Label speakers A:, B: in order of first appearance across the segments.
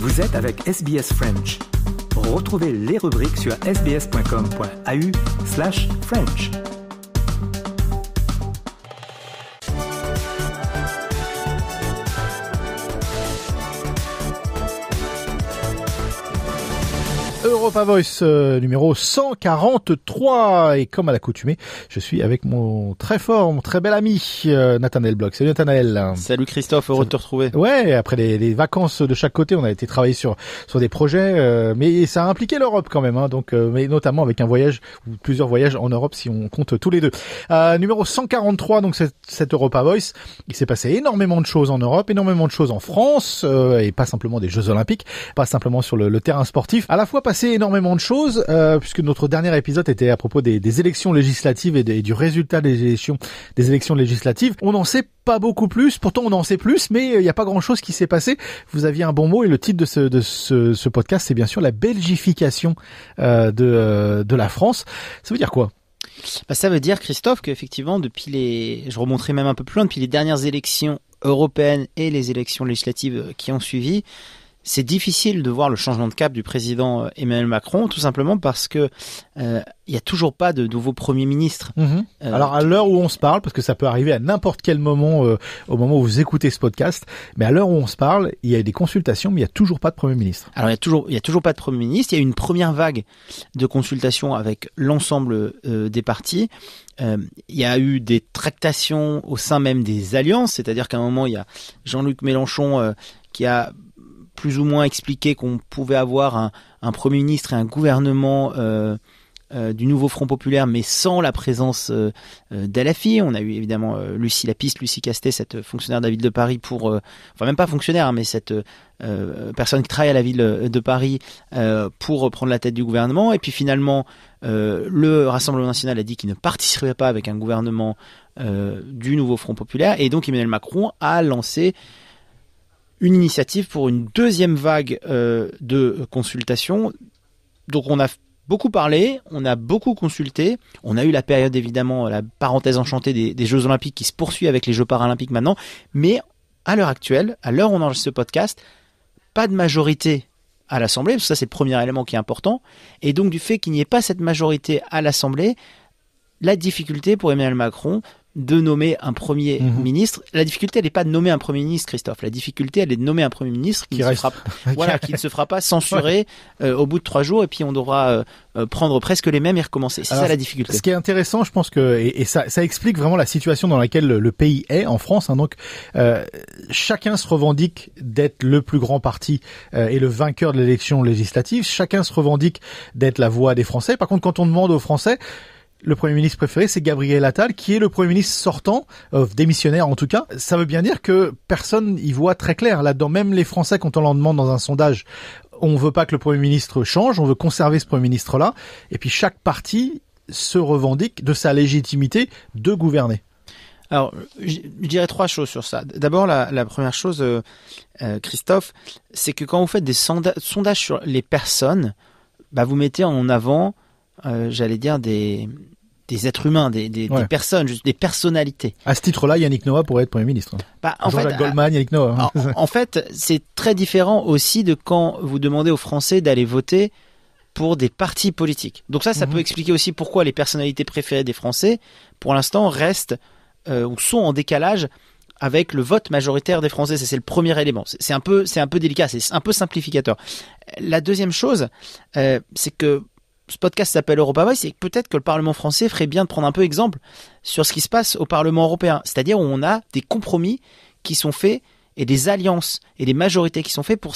A: Vous êtes avec SBS French. Retrouvez les rubriques sur sbs.com.au slash French.
B: Europa Voice euh, numéro 143 et comme à l'accoutumée, je suis avec mon très fort, mon très bel ami euh, Nathanaël Bloch. Salut Nathanaël.
A: Salut Christophe, heureux de te retrouver.
B: Ouais, après les, vacances de chaque côté, on a été travailler sur sur des projets, euh, mais ça a impliqué l'Europe quand même, hein, donc mais notamment avec un voyage ou plusieurs voyages en Europe si on compte tous les deux. Euh, numéro 143 donc cette, cette Europa Voice, il s'est passé énormément de choses en Europe, énormément de choses en France et pas simplement des Jeux Olympiques, pas simplement sur le, le terrain sportif. À la fois passé énormément de choses, euh, puisque notre dernier épisode était à propos des, élections législatives et, des, du résultat des élections, des élections législatives. On n'en sait pas beaucoup plus, pourtant on en sait plus, mais euh, il n'y a pas grand-chose qui s'est passé. Vous aviez un bon mot et le titre de ce, de ce, podcast, c'est bien sûr la belgification euh, de, de la France. Ça veut dire quoi
A: bah, ça veut dire, Christophe, qu'effectivement, depuis les, je remonterai même un peu plus loin, depuis les dernières élections européennes et les élections législatives qui ont suivi, c'est difficile de voir le changement de cap du président euh, Emmanuel Macron, tout simplement parce que euh, il n'y a toujours pas de nouveau premier ministre. Mhm. Euh, Alors à l'heure où on se parle, parce que ça peut arriver à
B: n'importe quel moment, au moment où vous écoutez ce podcast, mais à l'heure où on se parle, il y a des consultations,
A: mais il n'y a toujours pas de premier ministre. Alors il y a toujours, il y a toujours pas de premier ministre. Il y a eu une première vague de consultations avec l'ensemble des partis. Il y a eu des tractations au sein même des alliances, c'est-à-dire qu'à un moment il y a Jean-Luc Mélenchon qui a plus ou moins expliqué qu'on pouvait avoir un, Premier ministre et un gouvernement euh, euh, du nouveau Front populaire, mais sans la présence euh, d'Alafi. On a eu évidemment Lucie Lapiste, Lucie Castet, cette fonctionnaire de la ville de Paris pour, enfin même pas fonctionnaire, hein, mais cette personne qui travaille à la ville de Paris pour prendre la tête du gouvernement. Et puis finalement, le Rassemblement national a dit qu'il ne participerait pas avec un gouvernement du nouveau Front populaire. Et donc Emmanuel Macron a lancé une initiative pour une deuxième vague euh, de consultation. Donc on a beaucoup parlé, on a beaucoup consulté, on a eu la période évidemment, la parenthèse enchantée des, Jeux olympiques qui se poursuit avec les Jeux paralympiques maintenant, mais à l'heure actuelle, à l'heure où on enregistre ce podcast, pas de majorité à l'Assemblée, ça c'est le premier élément qui est important, et donc du fait qu'il n'y ait pas cette majorité à l'Assemblée, la difficulté pour Emmanuel Macron de nommer un premier mhm. ministre. La difficulté, elle n'est pas de nommer un premier ministre, Christophe. La difficulté, elle est de nommer un premier ministre qui, ne, se, fera... voilà, qui ne se fera pas censurer euh, au bout de trois jours, et puis on devra euh, euh, prendre presque les mêmes et recommencer. C'est ça la difficulté. Ce qui
B: est intéressant, je pense que et, ça, explique vraiment la situation dans laquelle le, pays est en France. Hein. donc, chacun se revendique d'être le plus grand parti et le vainqueur de l'élection législative. Chacun se revendique d'être la voix des Français. Par contre, quand on demande aux Français le premier ministre préféré, c'est Gabriel Attal, qui est le premier ministre sortant, euh, démissionnaire en tout cas. Ça veut bien dire que personne y voit très clair là-dedans. Même les Français, quand on leur demande dans un sondage, on veut pas que le premier ministre change, on veut conserver ce premier ministre-là. Et puis chaque parti se revendique de sa légitimité de gouverner.
A: Alors, je dirais trois choses sur ça. D'abord, la, première chose, euh, euh, Christophe, c'est que quand vous faites des sondages sur les personnes, bah, vous mettez en avant euh, j'allais dire, des, des êtres humains, des, des, personnes, des personnalités. À ce
B: titre-là, Yannick Noah pourrait être Premier ministre. Bah, en fait, Goldman, euh, Yannick Noah. Hein.
A: En, fait, c'est très différent aussi de quand vous demandez aux Français d'aller voter pour des partis politiques. Donc ça, ça peut mhm. expliquer aussi pourquoi les personnalités préférées des Français, pour l'instant, restent euh, ou sont en décalage avec le vote majoritaire des Français. C'est le premier élément. C'est un peu, c'est un peu délicat, c'est un peu simplificateur. La deuxième chose, c'est que ce podcast s'appelle Europa Voice, c'est peut-être que le Parlement français ferait bien de prendre un peu exemple sur ce qui se passe au Parlement européen, c'est-à-dire où on a des compromis qui sont faits et des alliances et des majorités qui sont faites pour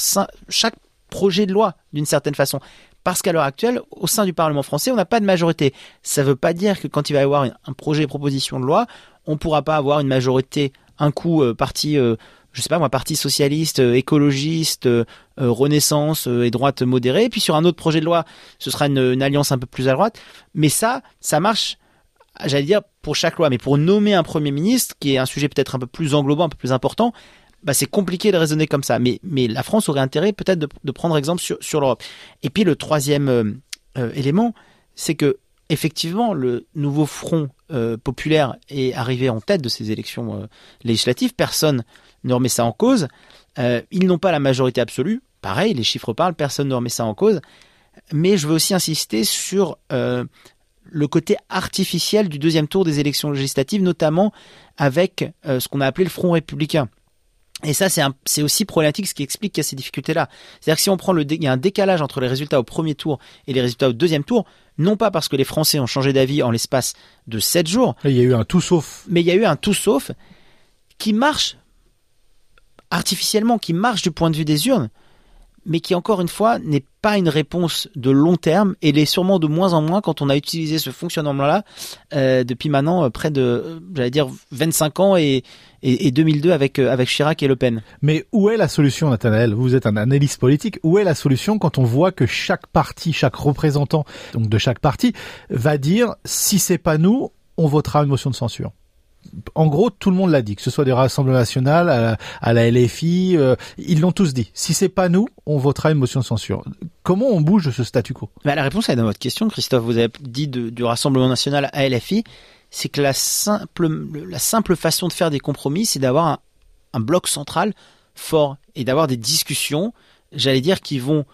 A: chaque projet de loi d'une certaine façon. Parce qu'à l'heure actuelle, au sein du Parlement français, on n'a pas de majorité. Ça ne veut pas dire que quand il va y avoir un projet, proposition de loi, on ne pourra pas avoir une majorité un coup euh, parti euh, je sais pas moi, parti socialiste, euh, écologiste, euh, euh, renaissance et droite modérée. Et puis sur un autre projet de loi, ce sera une, alliance un peu plus à droite. Mais ça, ça marche j'allais dire pour chaque loi, mais pour nommer un Premier ministre, qui est un sujet peut-être un peu plus englobant, un peu plus important, bah, c'est compliqué de raisonner comme ça. Mais, la France aurait intérêt peut-être de, prendre exemple sur, l'Europe. Et puis le troisième élément, c'est que effectivement, le nouveau front populaire est arrivé en tête de ces élections législatives. Personne ne remet ça en cause. Euh, ils n'ont pas la majorité absolue. Pareil, les chiffres parlent, personne ne remet ça en cause. Mais je veux aussi insister sur euh, le côté artificiel du deuxième tour des élections législatives, notamment avec euh, ce qu'on a appelé le Front républicain. Et ça, c'est aussi problématique, ce qui explique qu'il y a ces difficultés-là. C'est-à-dire que si on prend le, il y a un décalage entre les résultats au premier tour et les résultats au deuxième tour, non pas parce que les Français ont changé d'avis en l'espace de sept jours. il y a eu un tout sauf. Mais il y a eu un tout sauf qui marche artificiellement, qui marche du point de vue des urnes, mais qui encore une fois n'est pas une réponse de long terme et l'est sûrement de moins en moins quand on a utilisé ce fonctionnement-là euh, depuis maintenant euh, près de, euh, j'allais dire, 25 ans et, et, et 2002 avec, avec Chirac et Le Pen.
B: Mais où est la solution, Nathanaël Vous êtes un analyste politique. Où est la solution quand on voit que chaque parti, chaque représentant donc de chaque parti va dire si c'est pas nous, on votera une motion de censure en gros, tout le monde l'a dit, que ce soit des rassemblements nationaux, à, la, LFI, euh, ils l'ont tous dit. Si c'est pas nous, on votera une motion de censure. Comment on bouge ce statu quo
A: bah, La réponse est dans votre question, Christophe. Vous avez dit du Rassemblement national à LFI, c'est que la simple, la simple façon de faire des compromis, c'est d'avoir un, bloc central fort et d'avoir des discussions, j'allais dire, qui vont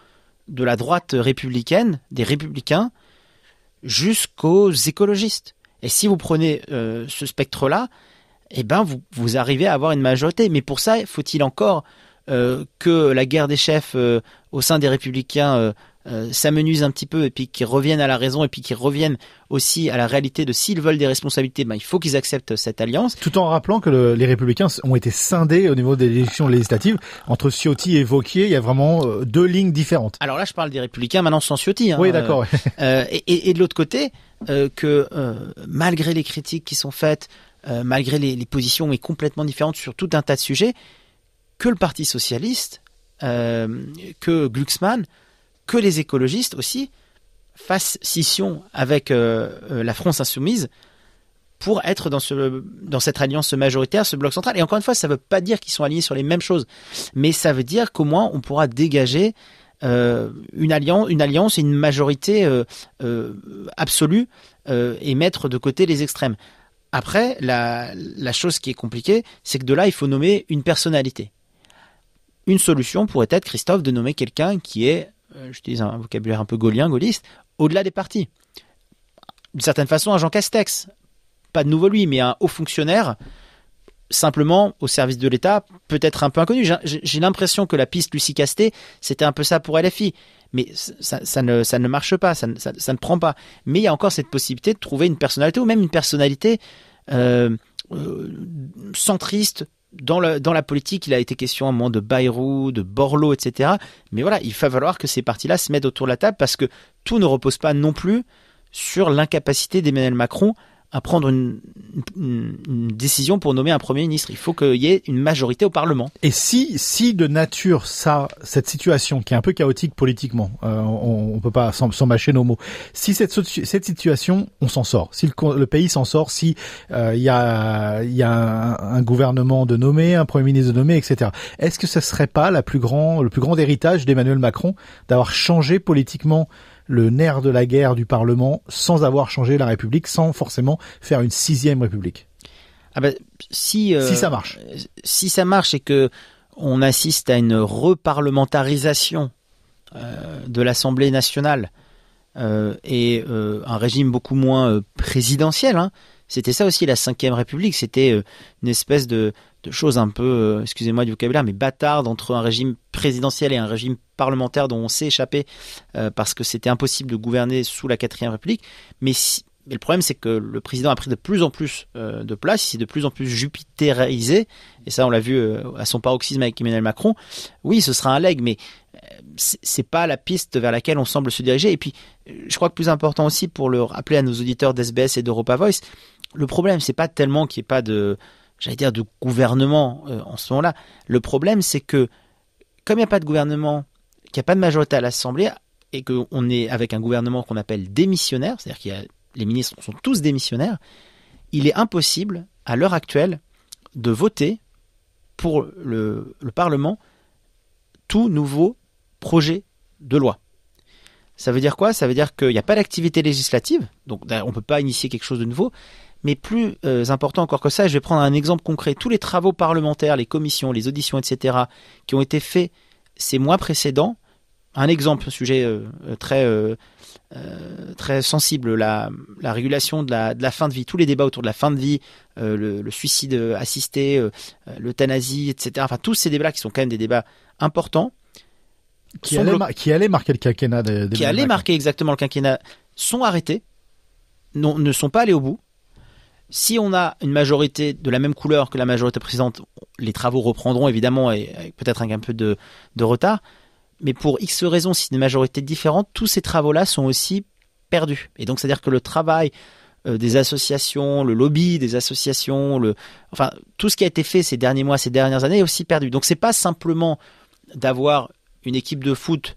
A: de la droite républicaine, des républicains, jusqu'aux écologistes et si vous prenez euh, ce spectre-là, et eh ben vous, vous, arrivez à avoir une majorité. Mais pour ça, faut-il encore euh, que la guerre des chefs euh, au sein des républicains s'amenuise un petit peu et puis qu'ils reviennent à la raison et puis qu'ils reviennent aussi à la réalité de s'ils veulent des responsabilités, ben, il faut qu'ils acceptent cette alliance. Tout en rappelant
B: que les républicains ont été scindés au niveau des élections législatives. Entre Ciotti et Vauquier, il y a vraiment deux lignes différentes.
A: Alors là, je parle des républicains maintenant sans Ciotti. Hein, oui, d'accord. Et, et, de l'autre côté, euh, que euh, malgré les critiques qui sont faites, euh, malgré les, positions complètement différentes sur tout un tas de sujets, que le Parti socialiste, que Glucksmann, que les écologistes aussi fassent scission avec la France insoumise pour être dans, ce, dans cette alliance majoritaire, ce bloc central. Et encore une fois, ça ne veut pas dire qu'ils sont alignés sur les mêmes choses, mais ça veut dire qu'au moins on pourra dégager euh, une alliance, une alliance et une majorité euh, euh, absolue et mettre de côté les extrêmes. Après, la, chose qui est compliquée, c'est que de là, il faut nommer une personnalité. Une solution pourrait être, Christophe, de nommer quelqu'un qui est, j'utilise un vocabulaire un peu gaulien, gaulliste, au-delà des partis. D'une certaine façon, un Jean Castex, pas de nouveau lui, mais un haut fonctionnaire simplement au service de l'État, peut-être un peu inconnu. J'ai l'impression que la piste Lucie Casté, c'était un peu ça pour LFI. Mais ça, ne, ça ne marche pas, ça ne, prend pas. Mais il y a encore cette possibilité de trouver une personnalité ou même une personnalité euh, euh, centriste, dans, le, dans la politique, il a été question à un moment de Bayrou, de Borloo, etc. Mais voilà, il va falloir que ces partis-là se mettent autour de la table parce que tout ne repose pas non plus sur l'incapacité d'Emmanuel Macron à prendre une, une, décision pour nommer un premier ministre. Il faut qu'il y ait une majorité au Parlement.
B: Et si, si de nature ça, cette situation qui est un peu chaotique politiquement, euh, on, on, peut pas s'en, mâcher nos mots. Si cette, cette situation, on s'en sort. Si le, le pays s'en sort, si euh, il y a, y a un, gouvernement de nommer, un premier ministre de nommer, etc. Est-ce que ce serait pas la plus grand, le plus grand héritage d'Emmanuel Macron d'avoir changé politiquement le nerf de la guerre du Parlement
A: sans avoir changé la République, sans forcément faire une sixième République. Ah bah, si, euh, si ça marche. Si ça marche et que on assiste à une reparlementarisation euh, de l'Assemblée nationale euh, et un régime beaucoup moins présidentiel, hein, c'était ça aussi la 5ème République, c'était euh, une espèce de, chose un peu, euh, excusez-moi du vocabulaire, mais bâtarde entre un régime présidentiel et un régime parlementaire dont on s'est échappé euh, parce que c'était impossible de gouverner sous la quatrième République. Mais, le problème, c'est que le président a pris de plus en plus de place, il s'est de plus en plus jupitérisé, et ça, on l'a vu à son paroxysme avec Emmanuel Macron. Oui, ce sera un leg, mais c'est pas la piste vers laquelle on semble se diriger. Et puis, je crois que plus important aussi pour le rappeler à nos auditeurs d'SBS et d'Europa Voice, le problème, c'est pas tellement qu'il n'y ait pas de, j'allais dire, de gouvernement euh, en ce moment-là. Le problème, c'est que comme il n'y a pas de gouvernement, qu'il n'y a pas de majorité à l'Assemblée, et qu'on est avec un gouvernement qu'on appelle démissionnaire, c'est-à-dire que les ministres sont tous démissionnaires, il est impossible, à l'heure actuelle, de voter pour le Parlement tout nouveau projet de loi. Ça veut dire quoi Ça veut dire qu'il n'y a pas d'activité législative, donc on ne peut pas initier quelque chose de nouveau. Mais plus euh, important encore que ça, je vais prendre un exemple concret. Tous les travaux parlementaires, les commissions, les auditions, etc., qui ont été faits ces mois précédents, un exemple, un sujet euh, très, euh, très sensible, la, régulation de la, fin de vie, tous les débats autour de la fin de vie, le, le, suicide assisté, l'euthanasie, etc. Enfin, tous ces débats qui sont quand même des débats importants, qui, allait,
B: marquer le quinquennat des, qui allait
A: marquer exactement le quinquennat sont arrêtés non, ne sont pas allés au bout si on a une majorité de la même couleur que la majorité présente, les travaux reprendront évidemment et avec peut-être un, un peu de, retard mais pour X raisons si des majorités différentes tous ces travaux là sont aussi perdus et donc c'est à dire que le travail euh, des associations, le lobby des associations, le, enfin tout ce qui a été fait ces derniers mois, ces dernières années est aussi perdu. Donc c'est pas simplement d'avoir une équipe de foot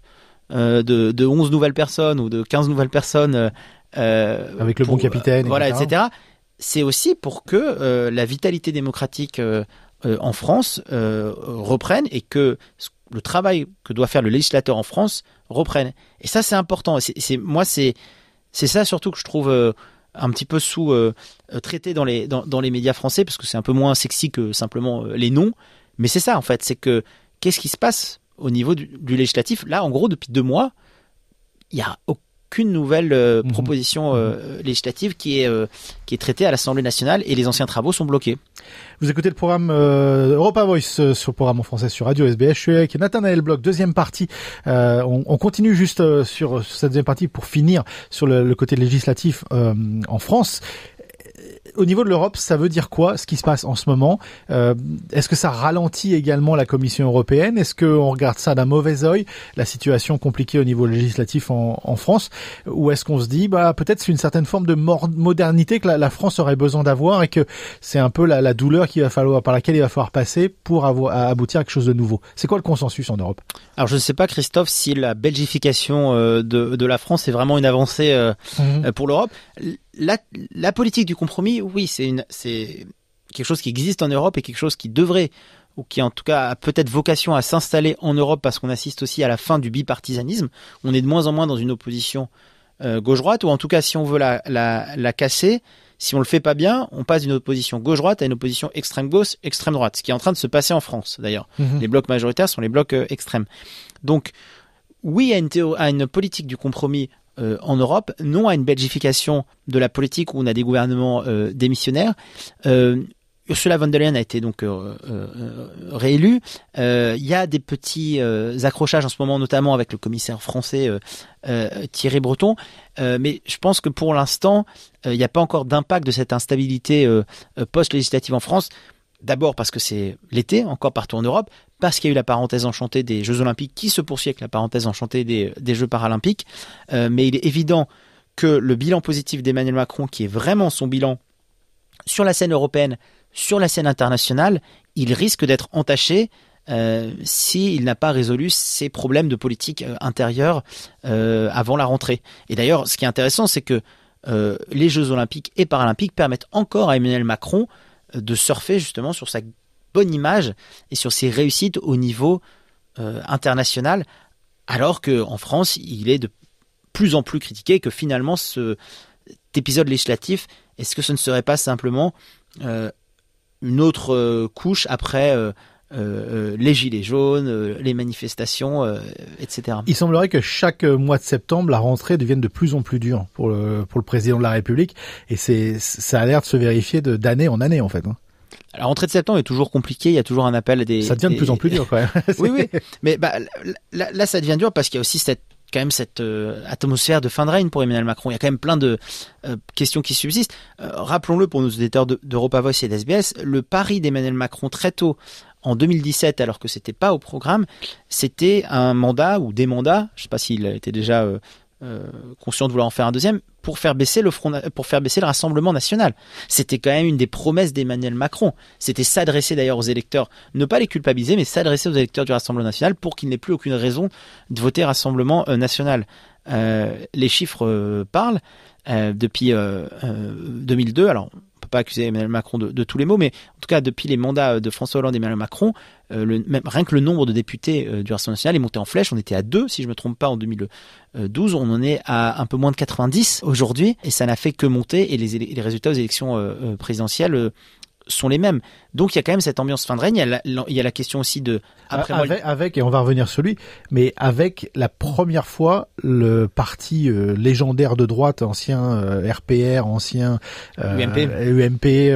A: euh, de, de, 11 nouvelles personnes ou de 15 nouvelles personnes. Euh, euh, Avec le bon capitaine. voilà, etc. C'est aussi pour que la vitalité démocratique en France reprenne et que le travail que doit faire le législateur en France reprenne. Et ça, c'est important. C'est, moi, c'est, ça surtout que je trouve un petit peu sous traité dans les dans, les médias français parce que c'est un peu moins sexy que simplement les noms mais c'est ça en fait c'est que qu'est-ce qui se passe au niveau du, législatif. Là, en gros, depuis deux mois, il n'y a aucune nouvelle euh, mhm. proposition euh, mhm. législative qui est, euh, qui est traitée à l'Assemblée nationale et les anciens travaux sont bloqués. Vous
B: écoutez le programme Europa Voice sur le programme en français sur Radio SBH. Je avec Nathanaël Bloch, deuxième partie. On, continue juste sur, cette deuxième partie pour finir sur le côté législatif en France au niveau de l'Europe, ça veut dire quoi ce qui se passe en ce moment euh, Est-ce que ça ralentit également la Commission européenne Est-ce qu'on regarde ça d'un mauvais oeil, la situation compliquée au niveau législatif en, France Ou est-ce qu'on se dit, bah peut-être c'est une certaine forme de modernité que la, France aurait besoin d'avoir et que c'est un peu la, douleur qu'il va falloir, par laquelle il va falloir passer pour avoir, à aboutir à quelque chose de nouveau C'est quoi le consensus en Europe
A: Alors je ne sais pas, Christophe, si la belgification euh, de, la France est vraiment une avancée euh, mmh. pour l'Europe la, politique du compromis, oui, c'est quelque chose qui existe en Europe et quelque chose qui devrait ou qui en tout cas a peut-être vocation à s'installer en Europe parce qu'on assiste aussi à la fin du bipartisanisme. On est de moins en moins dans une opposition euh, gauche-droite, ou en tout cas si on veut la, casser, si on ne le fait pas bien, on passe d'une opposition gauche-droite à une opposition extrême-gauche, extrême-droite, ce qui est en train de se passer en France d'ailleurs. Mhm. Les blocs majoritaires sont les blocs euh, extrêmes. Donc oui à une politique du compromis euh, en Europe, non à une belgification de la politique où on a des gouvernements euh, démissionnaires. Euh, Ursula von der Leyen a été donc réélue. Il y a des petits accrochages en ce moment, notamment avec le commissaire français Thierry Breton. mais je pense que pour l'instant, il n'y a pas encore d'impact de cette instabilité post-législative en France. D'abord parce que c'est l'été, encore partout en Europe, parce qu'il y a eu la parenthèse enchantée des Jeux Olympiques qui se poursuit avec la parenthèse enchantée des, Jeux Paralympiques. Euh, mais il est évident que le bilan positif d'Emmanuel Macron, qui est vraiment son bilan sur la scène européenne, sur la scène internationale, il risque d'être entaché euh, s'il n'a pas résolu ses problèmes de politique euh, intérieure avant la rentrée. Et d'ailleurs, ce qui est intéressant, c'est que les Jeux olympiques et paralympiques permettent encore à Emmanuel Macron de surfer justement sur sa bonne image et sur ses réussites au niveau euh, international, alors qu'en France, il est de plus en plus critiqué que finalement ce, cet épisode législatif, est-ce que ce ne serait pas simplement euh, une autre euh, couche après euh, euh, les gilets jaunes, euh, les manifestations, etc. Il
B: semblerait que chaque mois de septembre, la rentrée devienne de plus en plus dure pour le, pour le président de la République, et c'est ça a l'air de se vérifier d'année en année en fait. Hein.
A: La rentrée de septembre est toujours compliquée, il y a toujours un appel à des... Ça devient de plus en plus dur quand même. oui, oui, mais bah, là, ça devient dur parce qu'il y a aussi cette quand même cette atmosphère de fin de règne pour Emmanuel Macron. Il y a quand même plein de questions qui subsistent. Rappelons-le pour nos auditeurs d'Europa de, Voice et d'SBS, le pari d'Emmanuel Macron très tôt en 2017, alors que c'était pas au programme, c'était un mandat ou des mandats, je ne sais pas s'il était déjà euh, euh, conscient de vouloir en faire un deuxième, pour faire baisser le front, pour faire baisser le Rassemblement national. C'était quand même une des promesses d'Emmanuel Macron. C'était s'adresser d'ailleurs aux électeurs, ne pas les culpabiliser, mais s'adresser aux électeurs du Rassemblement national pour qu'il n'ait plus aucune raison de voter Rassemblement euh, national. les chiffres parlent. depuis 2002, alors peut pas accuser Emmanuel Macron de, tous les maux, mais en tout cas, depuis les mandats euh, de François Hollande et Emmanuel Macron, euh, le, même, rien que le nombre de députés euh, du Rassemblement national est monté en flèche. On était à 2, si je ne me trompe pas, en 2012. On en est à un peu moins de 90 aujourd'hui. Et ça n'a fait que monter. Et les, résultats aux élections présidentielles sont les mêmes. Donc il y a quand même cette ambiance fin de règne. Il y a la, question aussi de après
B: avec, et on va revenir sur lui, mais avec la première fois le parti euh, légendaire de droite, ancien RPR, euh, ancien UMP, UMP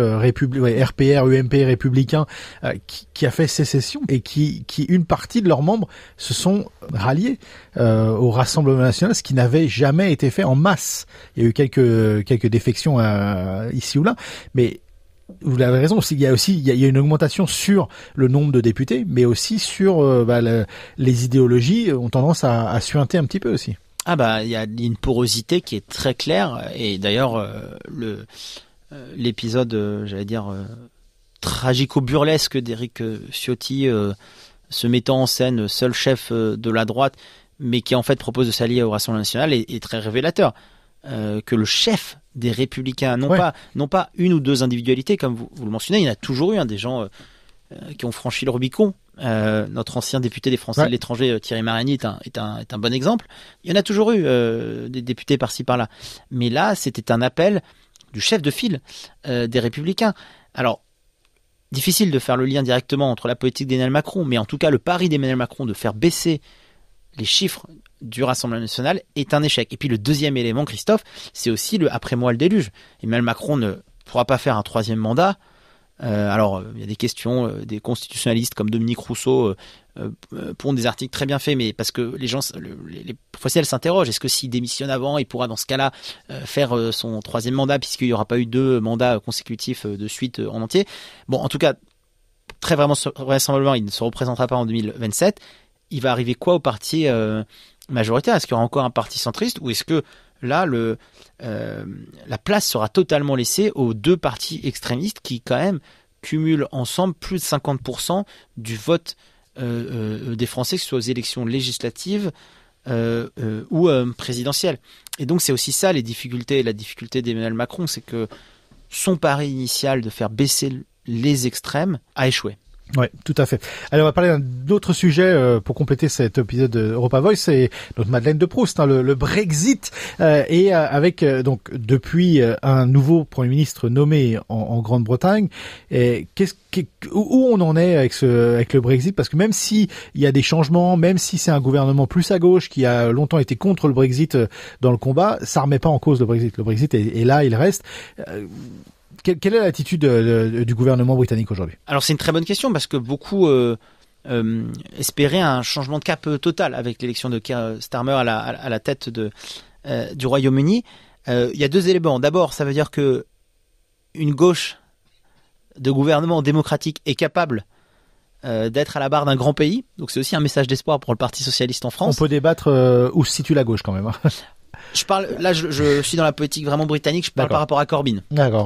B: RPR, UMP républicain, euh, qui, a fait sécession et qui, qui une partie de leurs membres se sont ralliés au Rassemblement national, ce qui n'avait jamais été fait en masse. Il y a eu quelques quelques défections ici ou là, mais vous avez raison, il y a aussi il y a, une augmentation sur le nombre de députés, mais aussi sur euh, bah, les idéologies euh, ont tendance à, suinter un petit peu aussi.
A: Ah bah il y a une porosité qui est très claire et d'ailleurs euh, le l'épisode j'allais dire tragico burlesque d'Eric Ciotti se mettant en scène seul chef de la droite mais qui en fait propose de s'allier au Rassemblement national est très révélateur. Euh, que le chef des républicains, non, pas, une ou deux individualités, comme vous, le mentionnez, il y en a toujours eu hein, des gens euh, euh, qui ont franchi le Rubicon. notre ancien député des Français à de l'étranger, Thierry Mariani est un, est un, bon exemple. Il y en a toujours eu des députés par-ci par-là. Mais là, c'était un appel du chef de file des républicains. Alors, difficile de faire le lien directement entre la politique d'Emmanuel Macron, mais en tout cas le pari d'Emmanuel Macron de faire baisser les chiffres du Rassemblement national est un échec. Et puis le deuxième élément, Christophe, c'est aussi le après moi le déluge. Emmanuel Macron ne pourra pas faire un troisième mandat. Euh, alors, euh, il y a des questions euh, des constitutionnalistes comme Dominique Rousseau euh, pondent des articles très bien faits, mais parce que les gens, les, professionnels s'interrogent. Est-ce que s'il démissionne avant, il pourra dans ce cas-là faire son troisième mandat puisqu'il n'y aura pas eu deux mandats consécutifs de suite en entier Bon, en tout cas, très vraiment vraisemblablement, il ne se représentera pas en 2027. Il va arriver quoi au parti majoritaire Est-ce qu'il y aura encore un parti centriste ou est-ce que là, le, euh, la place sera totalement laissée aux deux partis extrémistes qui, quand même, cumulent ensemble plus de 50% du vote euh, euh, des Français, que ce soit aux élections législatives ou présidentielles. Et donc, c'est aussi ça les difficultés. La difficulté d'Emmanuel Macron, c'est que son pari initial de faire baisser les extrêmes a échoué.
B: Oui, tout à fait. Alors on va parler d'un autre sujet euh, pour compléter cet épisode de Europa Voice, c'est notre Madeleine de Proust, hein, le, le, Brexit, euh, et euh, avec donc depuis un nouveau Premier ministre nommé en, en Grande-Bretagne. Qu'est-ce où on en est avec, ce, avec le Brexit Parce que même si il y a des changements, même si c'est un gouvernement plus à gauche qui a longtemps été contre le Brexit dans le combat, ça remet pas en cause le Brexit. Le Brexit est, est là, il reste quelle, est l'attitude euh, du gouvernement britannique aujourd'hui
A: Alors c'est une très bonne question parce que beaucoup euh, euh, espéraient un changement de cap total avec l'élection de Keir Starmer à la, tête du Royaume-Uni. il y a deux éléments. D'abord, ça veut dire que une gauche de gouvernement démocratique est capable d'être à la barre d'un grand pays. Donc c'est aussi un message d'espoir pour le Parti socialiste en France. On
B: peut débattre où se situe la gauche quand même. Hein.
A: je parle là, je, suis dans la politique vraiment britannique. Je parle par rapport à Corbyn.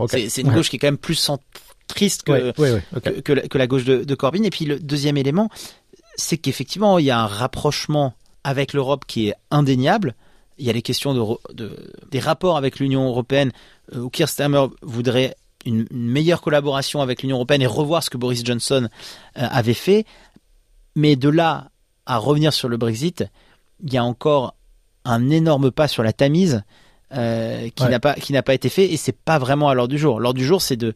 B: C'est une gauche
A: qui est quand même plus centriste que, que, la, gauche de, Corbyn. Et puis le deuxième élément, c'est qu'effectivement, il y a un rapprochement avec l'Europe qui est indéniable. Il y a les questions de, des rapports avec l'Union européenne. où euh, Kirsten voudrait une, une, meilleure collaboration avec l'Union européenne et revoir ce que Boris Johnson euh, avait fait. Mais de là à revenir sur le Brexit, il y a encore un énorme pas sur la Tamise euh, qui n'a pas qui n'a pas été fait et c'est pas vraiment à l'heure du jour. L'heure du jour, c'est de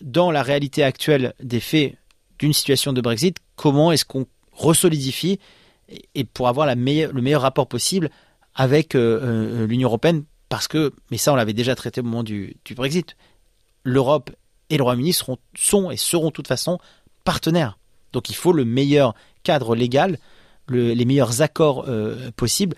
A: dans la réalité actuelle des faits d'une situation de Brexit, comment est-ce qu'on resolidifie et, pour avoir la le meilleur rapport possible avec euh, euh, l'Union européenne parce que mais ça on l'avait déjà traité au moment du, du Brexit. L'Europe et le Royaume-Uni sont et seront de toute façon partenaires. Donc il faut le meilleur cadre légal, les meilleurs accords possibles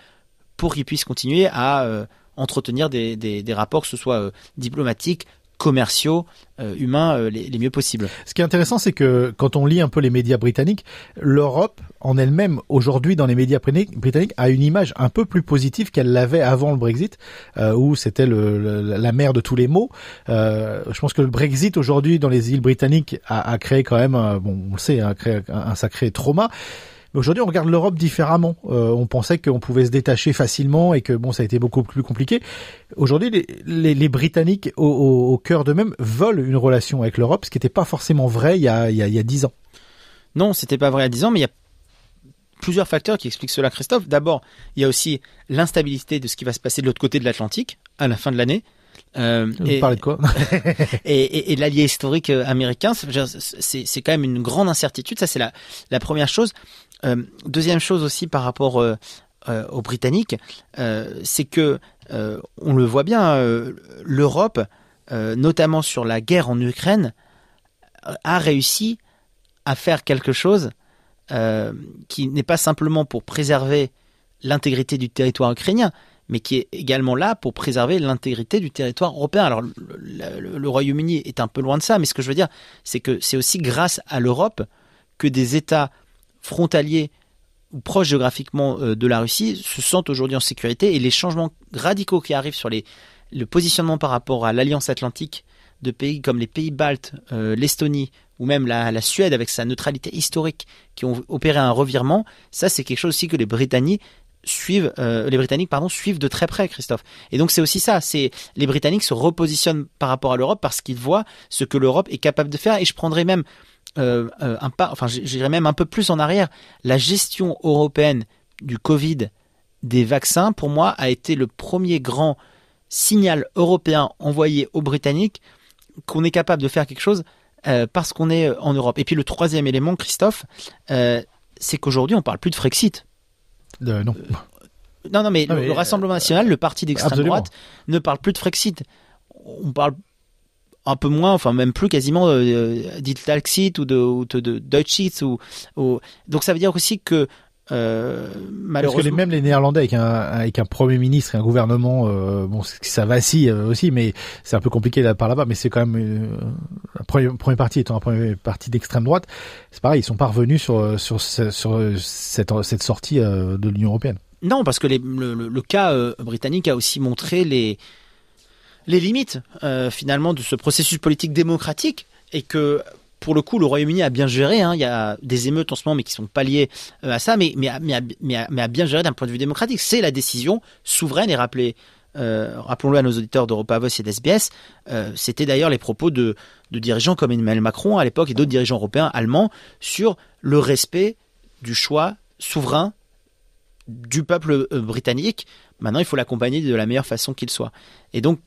A: pour qu'ils puissent continuer à euh, entretenir des, des, rapports, que ce soit euh, diplomatiques, commerciaux, euh, humains, les, mieux possibles. Ce qui est intéressant, c'est
B: que quand on lit un peu les médias britanniques, l'Europe en elle-même, aujourd'hui dans les médias britanniques, a une image un peu plus positive qu'elle l'avait avant le Brexit, où c'était la mère de tous les maux. je pense que le Brexit aujourd'hui dans les îles britanniques a, créé quand même, bon, on le sait, hein, a créé un, un sacré trauma aujourd'hui, on regarde l'Europe différemment. Euh, on pensait qu'on pouvait se détacher facilement et que bon, ça a été beaucoup plus compliqué. Aujourd'hui, les, Britanniques, au, cœur d'eux-mêmes, veulent une relation avec l'Europe, ce qui n'était pas forcément vrai il y a,
A: dix ans. Non, c'était pas vrai à dix ans, mais il y a plusieurs facteurs qui expliquent cela, Christophe. D'abord, il y a aussi l'instabilité de ce qui va se passer de l'autre côté de l'Atlantique à la fin de l'année. Euh, Vous parlez de quoi Et, et, l'allié historique euh, américain, c'est quand même une grande incertitude. Ça, c'est la, la première chose. Euh, deuxième chose aussi par rapport euh, euh, aux Britanniques, c'est que on le voit bien, l'Europe, notamment sur la guerre en Ukraine, a réussi à faire quelque chose qui n'est pas simplement pour préserver l'intégrité du territoire ukrainien, mais qui est également là pour préserver l'intégrité du territoire européen. Alors le Royaume-Uni est un peu loin de ça, mais ce que je veux dire, c'est que c'est aussi grâce à l'Europe que des États frontaliers ou proches géographiquement euh, de la Russie se sentent aujourd'hui en sécurité et les changements radicaux qui arrivent sur les, le positionnement par rapport à l'Alliance atlantique de pays comme les pays baltes, euh, l'Estonie ou même la, Suède avec sa neutralité historique qui ont opéré un revirement, ça c'est quelque chose aussi que les Britanniques suivent, euh, les Britanniques pardon suivent de très près, Christophe. Et donc c'est aussi ça, c'est les Britanniques se repositionnent par rapport à l'Europe parce qu'ils voient ce que l'Europe est capable de faire. Et je prendrai même euh, euh, un pas, enfin j'irais même un peu plus en arrière, la gestion européenne du Covid, des vaccins, pour moi, a été le premier grand signal européen envoyé aux Britanniques qu'on est capable de faire quelque chose euh, parce qu'on est en Europe. Et puis le troisième élément, Christophe, c'est qu'aujourd'hui on parle plus de Frexit. non. non. mais, le, Rassemblement national, le parti d'extrême droite, ne parle plus de Frexit. On parle un peu moins, enfin même plus quasiment euh, euh d'Italxit ou de, ou de, ou, donc ça veut dire aussi que malheureusement... Parce que les, même
B: les Néerlandais avec un, avec un premier ministre et un gouvernement, euh, bon, ça vacille euh, aussi, mais c'est un peu compliqué là, par là-bas, mais c'est quand même un premier, premier parti étant un premier parti d'extrême droite, c'est pareil, ils sont pas revenus sur, sur, sur, cette, cette sortie de l'Union
A: européenne. Non, parce que le, cas britannique a aussi montré les, les limites euh, finalement de ce processus politique démocratique et que pour le coup, le Royaume-Uni a bien géré. Hein. Il y a des émeutes en ce moment, mais qui sont pas liées euh, à ça, mais, mais, mais, a, bien géré d'un point de vue démocratique. C'est la décision souveraine et euh, rappelons-le à nos auditeurs d'Europa Voice et d'SBS, c'était d'ailleurs les propos de, de, dirigeants comme Emmanuel Macron à l'époque et d'autres dirigeants européens, allemands, sur le respect du choix souverain du peuple britannique. Maintenant, il faut l'accompagner de la meilleure façon qu'il soit. Et donc,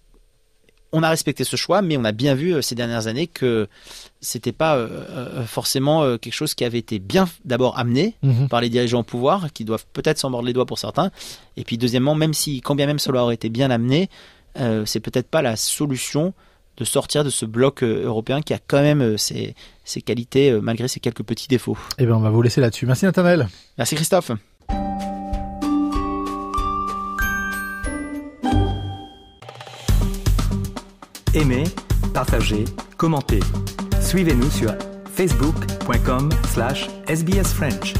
A: on a respecté ce choix, mais on a bien vu euh, ces dernières années que c'était pas euh, euh, forcément quelque chose qui avait été bien d'abord amené mhm. par les dirigeants au pouvoir, qui doivent peut-être s'en mordre les doigts pour certains. Et puis deuxièmement, même si, quand bien même cela aurait été bien amené, c'est peut-être pas la solution de sortir de ce bloc européen qui a quand même ses, qualités malgré ses quelques petits défauts.
B: Eh bien, on va vous laisser là-dessus. Merci Nathanaël.
A: Merci Christophe. aimez, partagez, commentez. Suivez-nous sur facebook.com slash sbsfrench.